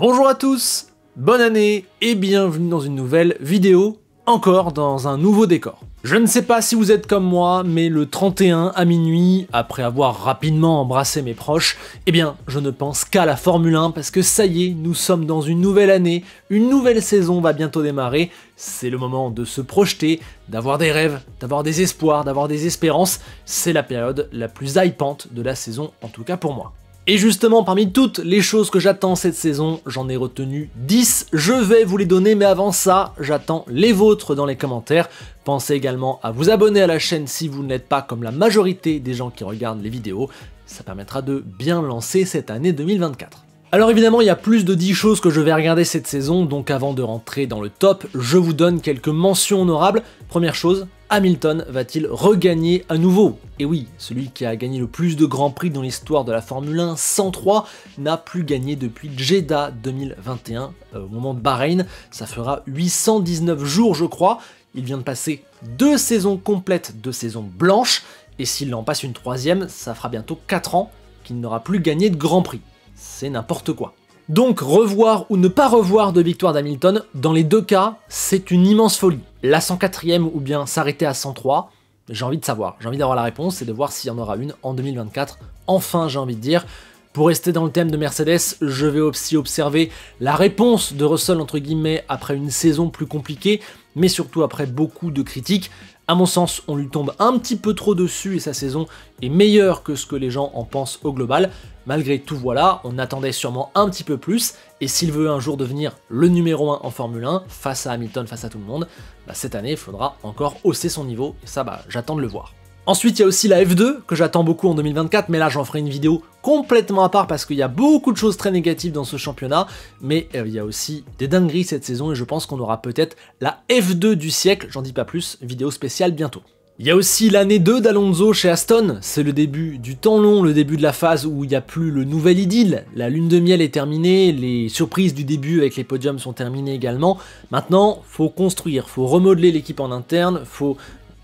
Bonjour à tous, bonne année et bienvenue dans une nouvelle vidéo, encore dans un nouveau décor. Je ne sais pas si vous êtes comme moi, mais le 31 à minuit, après avoir rapidement embrassé mes proches, eh bien, je ne pense qu'à la Formule 1 parce que ça y est, nous sommes dans une nouvelle année, une nouvelle saison va bientôt démarrer, c'est le moment de se projeter, d'avoir des rêves, d'avoir des espoirs, d'avoir des espérances, c'est la période la plus hypante de la saison, en tout cas pour moi. Et justement, parmi toutes les choses que j'attends cette saison, j'en ai retenu 10. Je vais vous les donner, mais avant ça, j'attends les vôtres dans les commentaires. Pensez également à vous abonner à la chaîne si vous n'êtes pas comme la majorité des gens qui regardent les vidéos. Ça permettra de bien lancer cette année 2024. Alors évidemment, il y a plus de 10 choses que je vais regarder cette saison, donc avant de rentrer dans le top, je vous donne quelques mentions honorables. Première chose, Hamilton va-t-il regagner à nouveau Et oui, celui qui a gagné le plus de grands prix dans l'histoire de la Formule 1, 103, n'a plus gagné depuis Jeddah 2021, euh, au moment de Bahreïn, ça fera 819 jours je crois, il vient de passer deux saisons complètes de saisons blanches. et s'il en passe une troisième, ça fera bientôt 4 ans qu'il n'aura plus gagné de Grand Prix. C'est n'importe quoi. Donc revoir ou ne pas revoir de victoire d'Hamilton, dans les deux cas, c'est une immense folie. La 104e ou bien s'arrêter à 103, j'ai envie de savoir, j'ai envie d'avoir la réponse et de voir s'il y en aura une en 2024. Enfin, j'ai envie de dire, pour rester dans le thème de Mercedes, je vais aussi observer la réponse de Russell entre guillemets après une saison plus compliquée, mais surtout après beaucoup de critiques, à mon sens, on lui tombe un petit peu trop dessus et sa saison est meilleure que ce que les gens en pensent au global. Malgré tout, voilà, on attendait sûrement un petit peu plus, et s'il veut un jour devenir le numéro 1 en Formule 1, face à Hamilton, face à tout le monde, bah, cette année, il faudra encore hausser son niveau, et ça, bah, j'attends de le voir. Ensuite, il y a aussi la F2, que j'attends beaucoup en 2024, mais là j'en ferai une vidéo complètement à part parce qu'il y a beaucoup de choses très négatives dans ce championnat, mais euh, il y a aussi des dingueries cette saison et je pense qu'on aura peut-être la F2 du siècle, j'en dis pas plus, vidéo spéciale bientôt. Il y a aussi l'année 2 d'Alonso chez Aston, c'est le début du temps long, le début de la phase où il n'y a plus le nouvel idylle, la lune de miel est terminée, les surprises du début avec les podiums sont terminées également, maintenant faut construire, faut remodeler l'équipe en interne, faut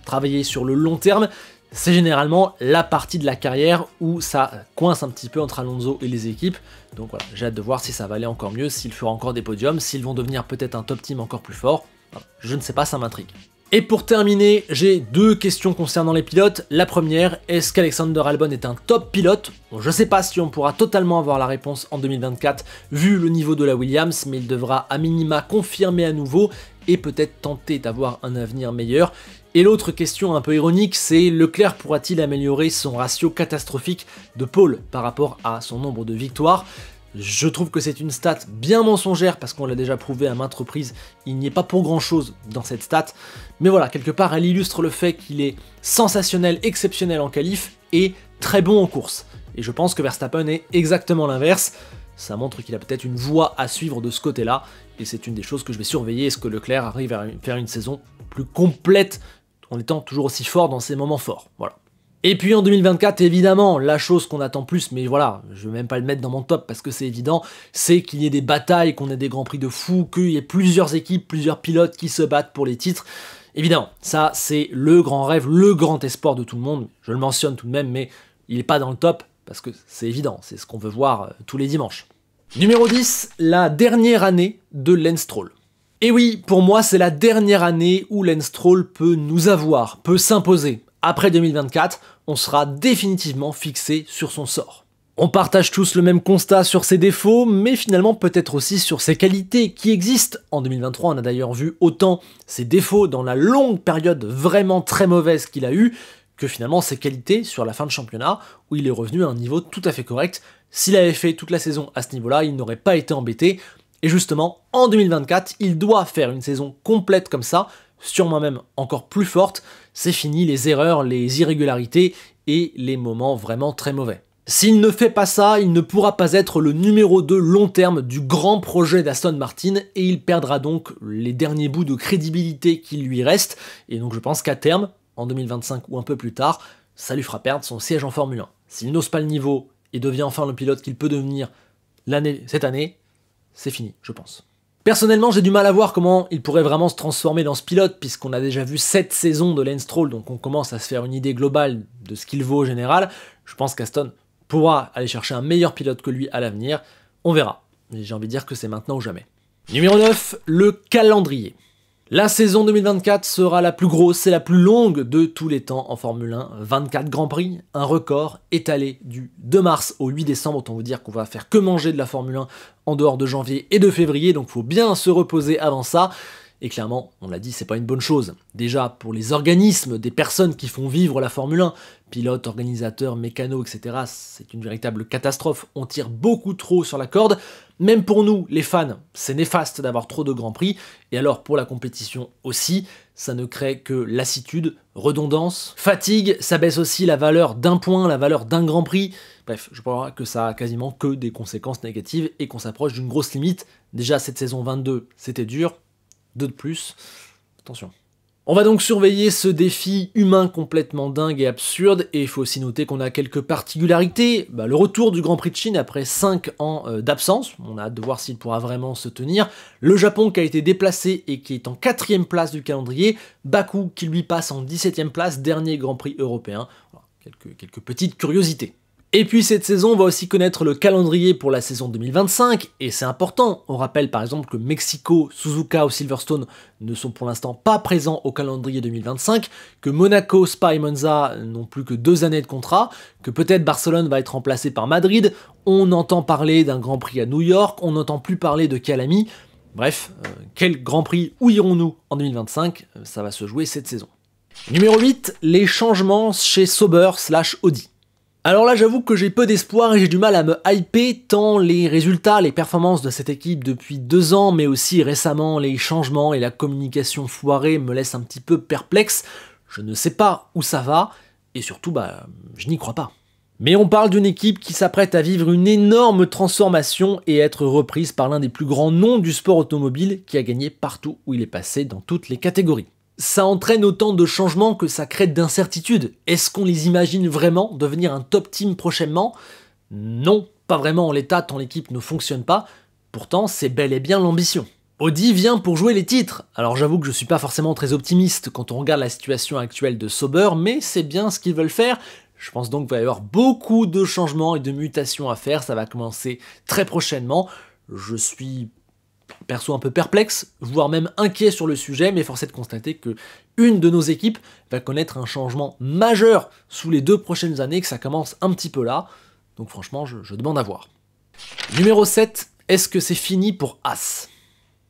travailler sur le long terme, c'est généralement la partie de la carrière où ça coince un petit peu entre Alonso et les équipes. Donc voilà, j'ai hâte de voir si ça va aller encore mieux, s'il fera encore des podiums, s'ils vont devenir peut-être un top team encore plus fort. Je ne sais pas, ça m'intrigue. Et pour terminer, j'ai deux questions concernant les pilotes. La première, est-ce qu'Alexander Albon est un top pilote Je ne sais pas si on pourra totalement avoir la réponse en 2024 vu le niveau de la Williams, mais il devra à minima confirmer à nouveau et peut-être tenter d'avoir un avenir meilleur. Et l'autre question un peu ironique, c'est Leclerc pourra-t-il améliorer son ratio catastrophique de pôle par rapport à son nombre de victoires je trouve que c'est une stat bien mensongère parce qu'on l'a déjà prouvé à maintes reprises, il n'y est pas pour grand chose dans cette stat. Mais voilà, quelque part, elle illustre le fait qu'il est sensationnel, exceptionnel en qualif et très bon en course. Et je pense que Verstappen est exactement l'inverse. Ça montre qu'il a peut-être une voie à suivre de ce côté-là, et c'est une des choses que je vais surveiller. Est-ce que Leclerc arrive à faire une saison plus complète en étant toujours aussi fort dans ces moments forts. Voilà. Et puis en 2024, évidemment, la chose qu'on attend plus, mais voilà, je vais même pas le mettre dans mon top parce que c'est évident, c'est qu'il y ait des batailles, qu'on ait des grands prix de fou, qu'il y ait plusieurs équipes, plusieurs pilotes qui se battent pour les titres. Évidemment, ça c'est le grand rêve, le grand espoir de tout le monde. Je le mentionne tout de même, mais il n'est pas dans le top parce que c'est évident, c'est ce qu'on veut voir euh, tous les dimanches. Numéro 10, la dernière année de Lance Troll. Et oui, pour moi, c'est la dernière année où Lance Stroll peut nous avoir, peut s'imposer. Après 2024, on sera définitivement fixé sur son sort. On partage tous le même constat sur ses défauts, mais finalement peut-être aussi sur ses qualités qui existent. En 2023, on a d'ailleurs vu autant ses défauts dans la longue période vraiment très mauvaise qu'il a eue, que finalement ses qualités sur la fin de championnat, où il est revenu à un niveau tout à fait correct. S'il avait fait toute la saison à ce niveau-là, il n'aurait pas été embêté et justement, en 2024, il doit faire une saison complète comme ça, moi même encore plus forte. C'est fini les erreurs, les irrégularités et les moments vraiment très mauvais. S'il ne fait pas ça, il ne pourra pas être le numéro 2 long terme du grand projet d'Aston Martin et il perdra donc les derniers bouts de crédibilité qui lui restent. Et donc je pense qu'à terme, en 2025 ou un peu plus tard, ça lui fera perdre son siège en Formule 1. S'il n'ose pas le niveau et devient enfin le pilote qu'il peut devenir cette année, c'est fini, je pense. Personnellement, j'ai du mal à voir comment il pourrait vraiment se transformer dans ce pilote, puisqu'on a déjà vu 7 saisons de Lance Stroll, donc on commence à se faire une idée globale de ce qu'il vaut au général. Je pense qu'Aston pourra aller chercher un meilleur pilote que lui à l'avenir. On verra. J'ai envie de dire que c'est maintenant ou jamais. Numéro 9, le calendrier. La saison 2024 sera la plus grosse et la plus longue de tous les temps en Formule 1. 24 Grands Prix, un record étalé du 2 mars au 8 décembre. Autant vous dire qu'on va faire que manger de la Formule 1 en dehors de janvier et de février, donc il faut bien se reposer avant ça. Et clairement, on l'a dit, c'est pas une bonne chose. Déjà, pour les organismes des personnes qui font vivre la Formule 1, pilotes, organisateurs, mécanos, etc., c'est une véritable catastrophe. On tire beaucoup trop sur la corde. Même pour nous, les fans, c'est néfaste d'avoir trop de grands prix. Et alors, pour la compétition aussi, ça ne crée que lassitude, redondance, fatigue, ça baisse aussi la valeur d'un point, la valeur d'un grand prix. Bref, je crois que ça a quasiment que des conséquences négatives et qu'on s'approche d'une grosse limite. Déjà, cette saison 22, c'était dur deux de plus. Attention. On va donc surveiller ce défi humain complètement dingue et absurde, et il faut aussi noter qu'on a quelques particularités. Bah, le retour du Grand Prix de Chine après 5 ans euh, d'absence, on a hâte de voir s'il pourra vraiment se tenir. Le Japon qui a été déplacé et qui est en 4 place du calendrier. Baku qui lui passe en 17ème place, dernier Grand Prix européen. quelques petites curiosités. Et puis cette saison, va aussi connaître le calendrier pour la saison 2025, et c'est important. On rappelle par exemple que Mexico, Suzuka ou Silverstone ne sont pour l'instant pas présents au calendrier 2025, que Monaco, Spa et Monza n'ont plus que deux années de contrat, que peut-être Barcelone va être remplacé par Madrid, on entend parler d'un Grand Prix à New York, on n'entend plus parler de Calami. Bref, euh, quel Grand Prix, où irons-nous en 2025 Ça va se jouer cette saison. Numéro 8, les changements chez Sauber slash Audi. Alors là, j'avoue que j'ai peu d'espoir et j'ai du mal à me hyper tant les résultats, les performances de cette équipe depuis deux ans, mais aussi récemment les changements et la communication foirée me laissent un petit peu perplexe. Je ne sais pas où ça va et surtout, bah, je n'y crois pas. Mais on parle d'une équipe qui s'apprête à vivre une énorme transformation et être reprise par l'un des plus grands noms du sport automobile qui a gagné partout où il est passé dans toutes les catégories ça entraîne autant de changements que ça crée d'incertitudes. Est-ce qu'on les imagine vraiment devenir un top team prochainement Non, pas vraiment en l'état tant l'équipe ne fonctionne pas. Pourtant, c'est bel et bien l'ambition. Audi vient pour jouer les titres. Alors j'avoue que je suis pas forcément très optimiste quand on regarde la situation actuelle de Sauber, mais c'est bien ce qu'ils veulent faire. Je pense donc qu'il va y avoir beaucoup de changements et de mutations à faire. Ça va commencer très prochainement. Je suis perso un peu perplexe, voire même inquiet sur le sujet, mais force est de constater que une de nos équipes va connaître un changement majeur sous les deux prochaines années, que ça commence un petit peu là. Donc franchement, je, je demande à voir. Numéro 7, est-ce que c'est fini pour As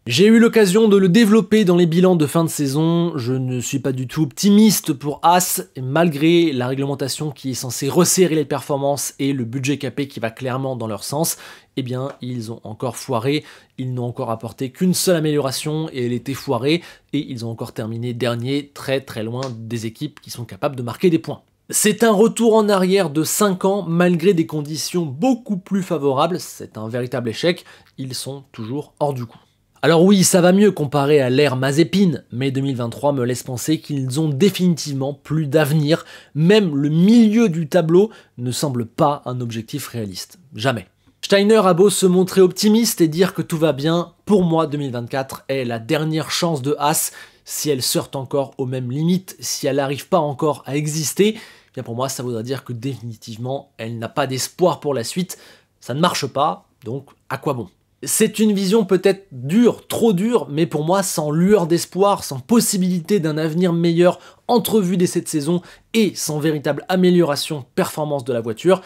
j'ai eu l'occasion de le développer dans les bilans de fin de saison, je ne suis pas du tout optimiste pour As, malgré la réglementation qui est censée resserrer les performances et le budget capé qui va clairement dans leur sens, eh bien ils ont encore foiré, ils n'ont encore apporté qu'une seule amélioration et elle était foirée, et ils ont encore terminé dernier très très loin des équipes qui sont capables de marquer des points. C'est un retour en arrière de 5 ans malgré des conditions beaucoup plus favorables, c'est un véritable échec, ils sont toujours hors du coup. Alors oui, ça va mieux comparé à l'ère Mazépine, mais 2023 me laisse penser qu'ils ont définitivement plus d'avenir, même le milieu du tableau ne semble pas un objectif réaliste. Jamais. Steiner a beau se montrer optimiste et dire que tout va bien, pour moi 2024 est la dernière chance de Haas si elle sort encore aux mêmes limites, si elle n'arrive pas encore à exister, eh bien pour moi ça voudrait dire que définitivement elle n'a pas d'espoir pour la suite, ça ne marche pas, donc à quoi bon c'est une vision peut-être dure, trop dure, mais pour moi sans lueur d'espoir, sans possibilité d'un avenir meilleur entrevu dès cette saison et sans véritable amélioration performance de la voiture.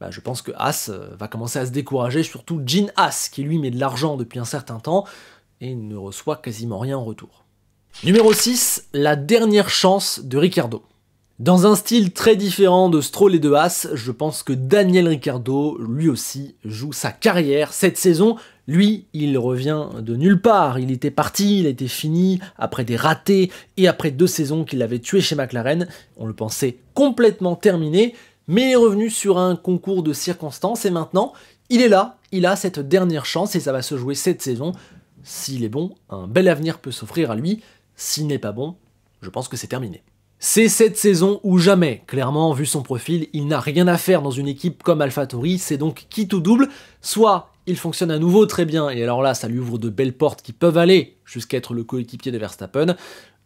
Bah, je pense que Haas euh, va commencer à se décourager, surtout Jean Haas, qui lui met de l'argent depuis un certain temps et ne reçoit quasiment rien en retour. Numéro 6, la dernière chance de Ricardo. Dans un style très différent de Stroll et de Haas, je pense que Daniel Ricciardo, lui aussi, joue sa carrière cette saison. Lui, il revient de nulle part. Il était parti, il était fini, après des ratés et après deux saisons qu'il avait tué chez McLaren. On le pensait complètement terminé, mais il est revenu sur un concours de circonstances et maintenant, il est là, il a cette dernière chance et ça va se jouer cette saison. S'il est bon, un bel avenir peut s'offrir à lui. S'il n'est pas bon, je pense que c'est terminé. C'est cette saison ou jamais. Clairement, vu son profil, il n'a rien à faire dans une équipe comme AlphaTauri, c'est donc quitte tout double, soit il fonctionne à nouveau très bien, et alors là, ça lui ouvre de belles portes qui peuvent aller jusqu'à être le coéquipier de Verstappen,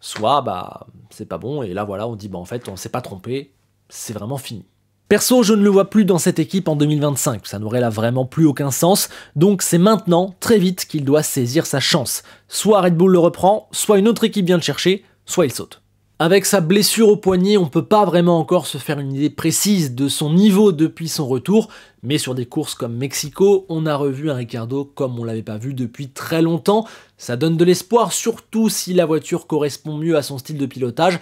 soit, bah, c'est pas bon, et là, voilà, on dit, bah, en fait, on s'est pas trompé, c'est vraiment fini. Perso, je ne le vois plus dans cette équipe en 2025, ça n'aurait là vraiment plus aucun sens, donc c'est maintenant, très vite, qu'il doit saisir sa chance. Soit Red Bull le reprend, soit une autre équipe vient le chercher, soit il saute. Avec sa blessure au poignet, on ne peut pas vraiment encore se faire une idée précise de son niveau depuis son retour, mais sur des courses comme Mexico, on a revu un Ricardo comme on l'avait pas vu depuis très longtemps. Ça donne de l'espoir, surtout si la voiture correspond mieux à son style de pilotage.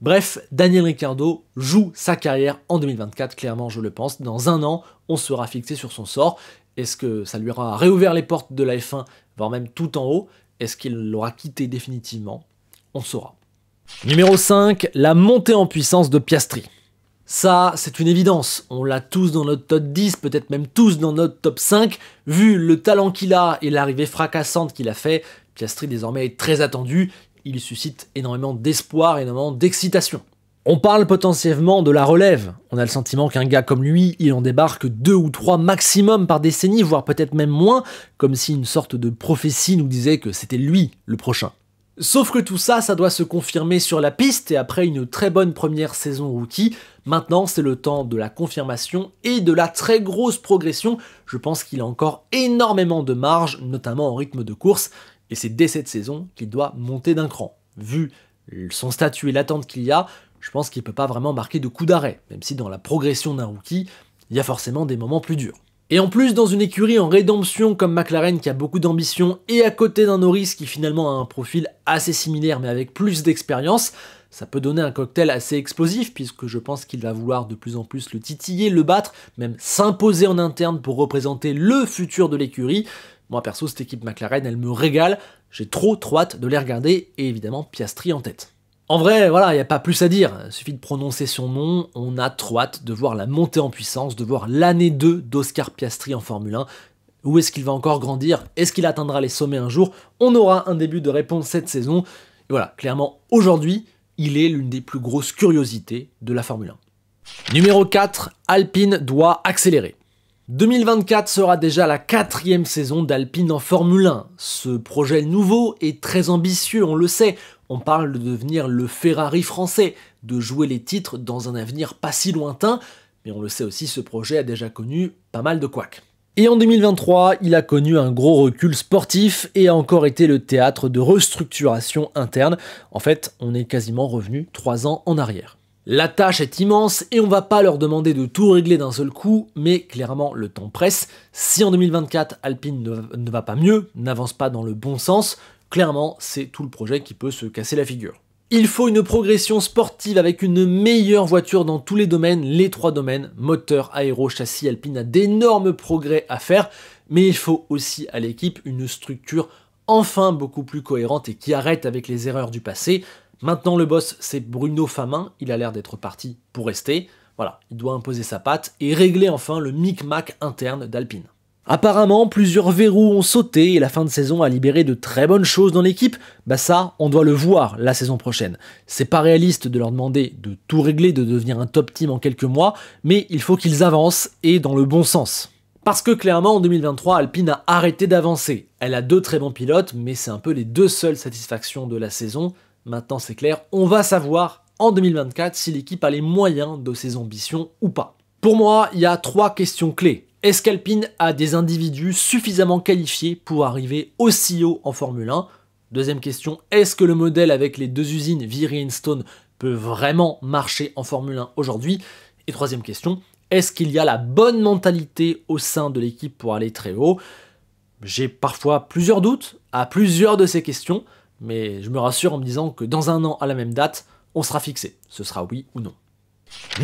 Bref, Daniel Ricardo joue sa carrière en 2024, clairement je le pense. Dans un an, on sera fixé sur son sort. Est-ce que ça lui aura réouvert les portes de la F1, voire même tout en haut Est-ce qu'il l'aura quitté définitivement On saura. Numéro 5, la montée en puissance de Piastri. Ça, c'est une évidence. On l'a tous dans notre top 10, peut-être même tous dans notre top 5. Vu le talent qu'il a et l'arrivée fracassante qu'il a fait, Piastri désormais est très attendu. Il suscite énormément d'espoir, énormément d'excitation. On parle potentiellement de la relève. On a le sentiment qu'un gars comme lui, il en débarque deux ou trois maximum par décennie, voire peut-être même moins, comme si une sorte de prophétie nous disait que c'était lui le prochain. Sauf que tout ça, ça doit se confirmer sur la piste et après une très bonne première saison rookie, maintenant c'est le temps de la confirmation et de la très grosse progression. Je pense qu'il a encore énormément de marge, notamment en rythme de course, et c'est dès cette saison qu'il doit monter d'un cran. Vu son statut et l'attente qu'il y a, je pense qu'il ne peut pas vraiment marquer de coup d'arrêt, même si dans la progression d'un rookie, il y a forcément des moments plus durs. Et en plus, dans une écurie en rédemption comme McLaren qui a beaucoup d'ambition et à côté d'un Norris qui finalement a un profil assez similaire mais avec plus d'expérience, ça peut donner un cocktail assez explosif puisque je pense qu'il va vouloir de plus en plus le titiller, le battre, même s'imposer en interne pour représenter le futur de l'écurie. Moi perso, cette équipe McLaren, elle me régale, j'ai trop trop hâte de les regarder et évidemment Piastri en tête. En vrai, voilà, il n'y a pas plus à dire. Il suffit de prononcer son nom, on a trop hâte de voir la montée en puissance, de voir l'année 2 d'Oscar Piastri en Formule 1. Où est-ce qu'il va encore grandir Est-ce qu'il atteindra les sommets un jour On aura un début de réponse cette saison. Et voilà, clairement, aujourd'hui, il est l'une des plus grosses curiosités de la Formule 1. Numéro 4, Alpine doit accélérer. 2024 sera déjà la quatrième saison d'Alpine en Formule 1. Ce projet nouveau est très ambitieux, on le sait. On parle de devenir le Ferrari français, de jouer les titres dans un avenir pas si lointain, mais on le sait aussi, ce projet a déjà connu pas mal de couacs. Et en 2023, il a connu un gros recul sportif et a encore été le théâtre de restructuration interne. En fait, on est quasiment revenu trois ans en arrière. La tâche est immense et on va pas leur demander de tout régler d'un seul coup, mais clairement le temps presse. Si en 2024 Alpine ne, va pas mieux, n'avance pas dans le bon sens, clairement, c'est tout le projet qui peut se casser la figure. Il faut une progression sportive avec une meilleure voiture dans tous les domaines, les trois domaines, moteur, aéro, châssis, alpine, a d'énormes progrès à faire, mais il faut aussi à l'équipe une structure enfin beaucoup plus cohérente et qui arrête avec les erreurs du passé. Maintenant le boss c'est Bruno Famin, il a l'air d'être parti pour rester, voilà, il doit imposer sa patte et régler enfin le micmac interne d'Alpine. Apparemment, plusieurs verrous ont sauté et la fin de saison a libéré de très bonnes choses dans l'équipe. Bah ça, on doit le voir la saison prochaine. C'est pas réaliste de leur demander de tout régler, de devenir un top team en quelques mois, mais il faut qu'ils avancent et dans le bon sens. Parce que clairement, en 2023, Alpine a arrêté d'avancer. Elle a deux très bons pilotes, mais c'est un peu les deux seules satisfactions de la saison. Maintenant, c'est clair, on va savoir en 2024 si l'équipe a les moyens de ses ambitions ou pas. Pour moi, il y a trois questions clés. Est-ce qu'Alpine a des individus suffisamment qualifiés pour arriver aussi haut en Formule 1 Deuxième question, est-ce que le modèle avec les deux usines Viri Stone peut vraiment marcher en Formule 1 aujourd'hui Et troisième question, est-ce qu'il y a la bonne mentalité au sein de l'équipe pour aller très haut J'ai parfois plusieurs doutes à plusieurs de ces questions, mais je me rassure en me disant que dans un an à la même date, on sera fixé. Ce sera oui ou non.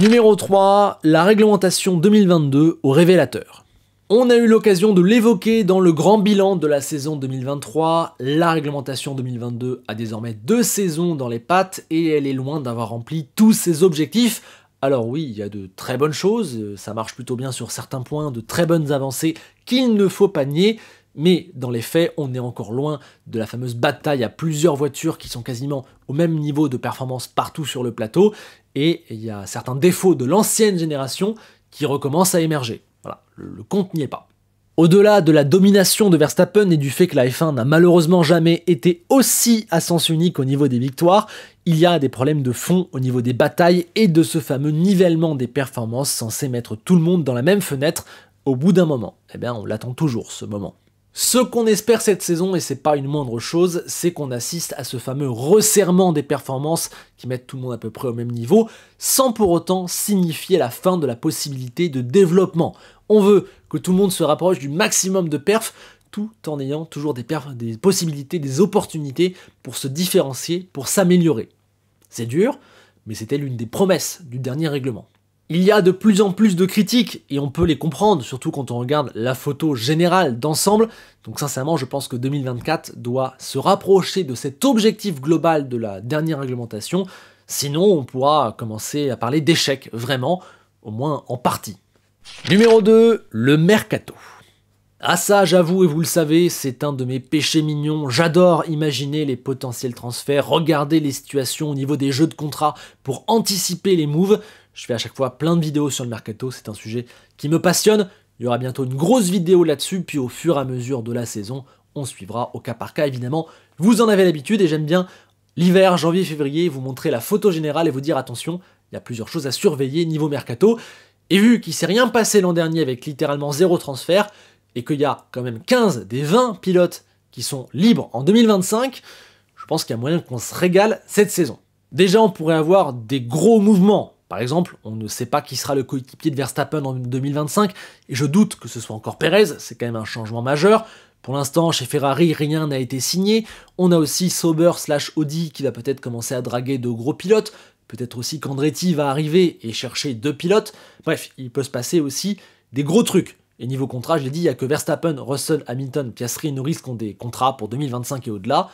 Numéro 3, la réglementation 2022 au révélateur. On a eu l'occasion de l'évoquer dans le grand bilan de la saison 2023. La réglementation 2022 a désormais deux saisons dans les pattes et elle est loin d'avoir rempli tous ses objectifs. Alors oui, il y a de très bonnes choses, euh, ça marche plutôt bien sur certains points, de très bonnes avancées qu'il ne faut pas nier, mais dans les faits, on est encore loin de la fameuse bataille à plusieurs voitures qui sont quasiment au même niveau de performance partout sur le plateau, et il y a certains défauts de l'ancienne génération qui recommencent à émerger. Voilà, le, compte n'y est pas. Au-delà de la domination de Verstappen et du fait que la F1 n'a malheureusement jamais été aussi à sens unique au niveau des victoires, il y a des problèmes de fond au niveau des batailles et de ce fameux nivellement des performances censé mettre tout le monde dans la même fenêtre au bout d'un moment. Eh bien, on l'attend toujours, ce moment. Ce qu'on espère cette saison, et c'est pas une moindre chose, c'est qu'on assiste à ce fameux resserrement des performances qui mettent tout le monde à peu près au même niveau, sans pour autant signifier la fin de la possibilité de développement. On veut que tout le monde se rapproche du maximum de perf, tout en ayant toujours des, des possibilités, des opportunités pour se différencier, pour s'améliorer. C'est dur, mais c'était l'une des promesses du dernier règlement. Il y a de plus en plus de critiques, et on peut les comprendre, surtout quand on regarde la photo générale d'ensemble. Donc sincèrement, je pense que 2024 doit se rapprocher de cet objectif global de la dernière réglementation. Sinon, on pourra commencer à parler d'échec, vraiment, au moins en partie. Numéro 2, le mercato. Ah ça, j'avoue, et vous le savez, c'est un de mes péchés mignons. J'adore imaginer les potentiels transferts, regarder les situations au niveau des jeux de contrat pour anticiper les moves. Je fais à chaque fois plein de vidéos sur le mercato, c'est un sujet qui me passionne. Il y aura bientôt une grosse vidéo là-dessus, puis au fur et à mesure de la saison, on suivra au cas par cas évidemment. Vous en avez l'habitude et j'aime bien l'hiver, janvier, février, vous montrer la photo générale et vous dire attention, il y a plusieurs choses à surveiller niveau mercato. Et vu qu'il s'est rien passé l'an dernier avec littéralement zéro transfert, et qu'il y a quand même 15 des 20 pilotes qui sont libres en 2025, je pense qu'il y a moyen qu'on se régale cette saison. Déjà, on pourrait avoir des gros mouvements. Par exemple, on ne sait pas qui sera le coéquipier de Verstappen en 2025, et je doute que ce soit encore Pérez. c'est quand même un changement majeur. Pour l'instant, chez Ferrari, rien n'a été signé. On a aussi Sauber slash Audi qui va peut-être commencer à draguer de gros pilotes. Peut-être aussi qu'Andretti va arriver et chercher deux pilotes. Bref, il peut se passer aussi des gros trucs. Et niveau contrat, je l'ai dit, il n'y a que Verstappen, Russell, Hamilton, Piastri et Norris qui ont des contrats pour 2025 et au-delà.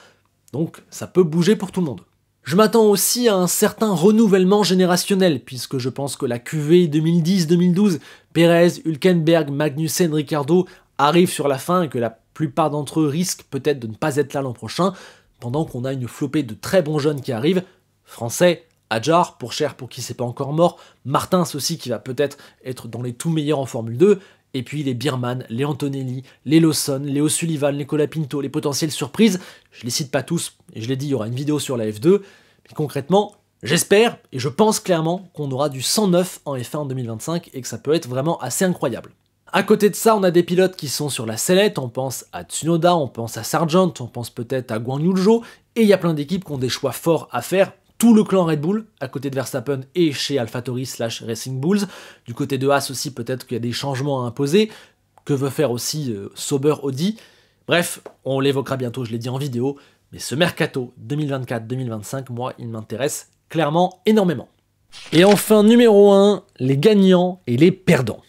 Donc ça peut bouger pour tout le monde. Je m'attends aussi à un certain renouvellement générationnel, puisque je pense que la QV 2010-2012, Pérez, Hülkenberg, Magnussen, Ricardo, arrive sur la fin et que la plupart d'entre eux risquent peut-être de ne pas être là l'an prochain, pendant qu'on a une flopée de très bons jeunes qui arrivent, français, Hadjar, pour cher pour qui c'est pas encore mort, Martins aussi qui va peut-être être dans les tout meilleurs en Formule 2, et puis les Birman, les Antonelli, les Lawson, les O'Sullivan, les Colapinto, les potentielles surprises, je les cite pas tous, et je l'ai dit, il y aura une vidéo sur la F2, mais concrètement, j'espère et je pense clairement qu'on aura du 109 en F1 en 2025 et que ça peut être vraiment assez incroyable. À côté de ça, on a des pilotes qui sont sur la sellette, on pense à Tsunoda, on pense à Sargent, on pense peut-être à Guan Yu et il y a plein d'équipes qui ont des choix forts à faire, tout le clan Red Bull, à côté de Verstappen et chez AlphaTauri slash Racing Bulls. Du côté de Haas aussi, peut-être qu'il y a des changements à imposer, que veut faire aussi Sober euh, Sauber Audi. Bref, on l'évoquera bientôt, je l'ai dit en vidéo, mais ce mercato 2024-2025, moi, il m'intéresse clairement énormément. Et enfin, numéro 1, les gagnants et les perdants.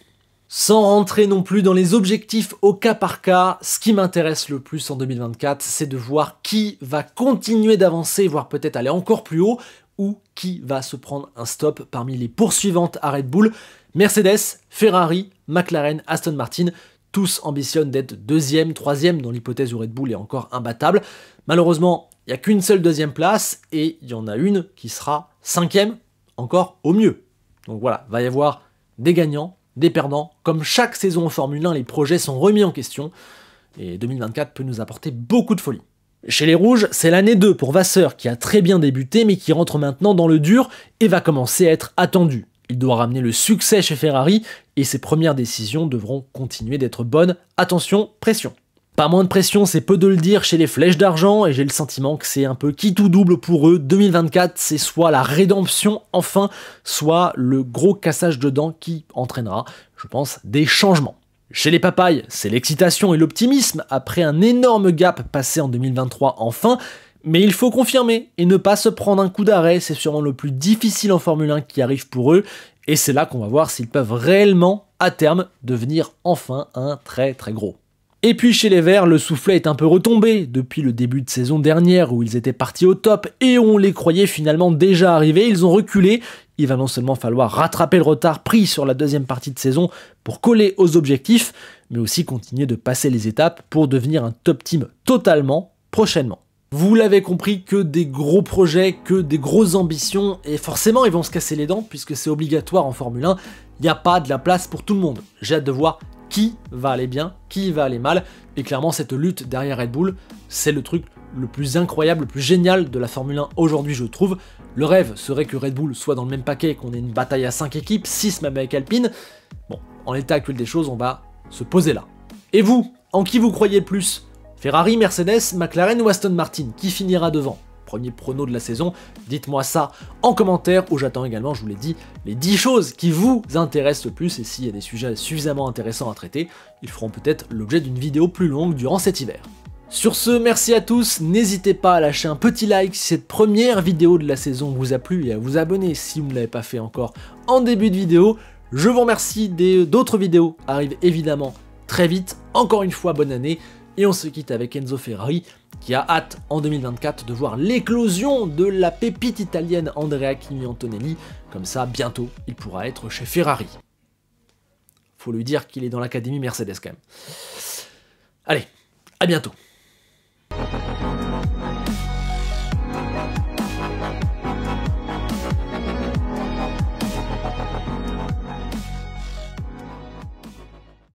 Sans rentrer non plus dans les objectifs au cas par cas, ce qui m'intéresse le plus en 2024, c'est de voir qui va continuer d'avancer, voire peut-être aller encore plus haut, ou qui va se prendre un stop parmi les poursuivantes à Red Bull. Mercedes, Ferrari, McLaren, Aston Martin, tous ambitionnent d'être deuxième, troisième dans l'hypothèse où Red Bull est encore imbattable. Malheureusement, il n'y a qu'une seule deuxième place et il y en a une qui sera cinquième, encore au mieux. Donc voilà, va y avoir des gagnants des perdants. Comme chaque saison en Formule 1, les projets sont remis en question, et 2024 peut nous apporter beaucoup de folie. Chez les Rouges, c'est l'année 2 pour Vasseur qui a très bien débuté mais qui rentre maintenant dans le dur et va commencer à être attendu. Il doit ramener le succès chez Ferrari et ses premières décisions devront continuer d'être bonnes. Attention, pression. Pas moins de pression, c'est peu de le dire, chez les flèches d'argent, et j'ai le sentiment que c'est un peu qui tout double pour eux. 2024, c'est soit la rédemption enfin, soit le gros cassage de dents qui entraînera, je pense, des changements. Chez les papayes, c'est l'excitation et l'optimisme après un énorme gap passé en 2023 enfin, mais il faut confirmer et ne pas se prendre un coup d'arrêt, c'est sûrement le plus difficile en Formule 1 qui arrive pour eux, et c'est là qu'on va voir s'ils peuvent réellement, à terme, devenir enfin un très très gros. Et puis chez les Verts, le soufflet est un peu retombé depuis le début de saison dernière où ils étaient partis au top et on les croyait finalement déjà arrivés, ils ont reculé. Il va non seulement falloir rattraper le retard pris sur la deuxième partie de saison pour coller aux objectifs, mais aussi continuer de passer les étapes pour devenir un top team totalement prochainement. Vous l'avez compris, que des gros projets, que des grosses ambitions, et forcément ils vont se casser les dents puisque c'est obligatoire en Formule 1, il n'y a pas de la place pour tout le monde. J'ai hâte de voir qui va aller bien, qui va aller mal. Et clairement, cette lutte derrière Red Bull, c'est le truc le plus incroyable, le plus génial de la Formule 1 aujourd'hui, je trouve. Le rêve serait que Red Bull soit dans le même paquet, qu'on ait une bataille à 5 équipes, 6 même avec Alpine. Bon, en l'état actuel des choses, on va se poser là. Et vous, en qui vous croyez le plus Ferrari, Mercedes, McLaren ou Aston Martin Qui finira devant premier prono de la saison. Dites-moi ça en commentaire où j'attends également, je vous l'ai dit, les 10 choses qui vous intéressent le plus et s'il y a des sujets suffisamment intéressants à traiter, ils feront peut-être l'objet d'une vidéo plus longue durant cet hiver. Sur ce, merci à tous, n'hésitez pas à lâcher un petit like si cette première vidéo de la saison vous a plu et à vous abonner si vous ne l'avez pas fait encore en début de vidéo. Je vous remercie, euh, d'autres vidéos arrivent évidemment très vite. Encore une fois, bonne année et on se quitte avec Enzo Ferrari qui a hâte en 2024 de voir l'éclosion de la pépite italienne Andrea Kimi Antonelli, comme ça bientôt il pourra être chez Ferrari. Faut lui dire qu'il est dans l'académie Mercedes quand même. Allez, à bientôt.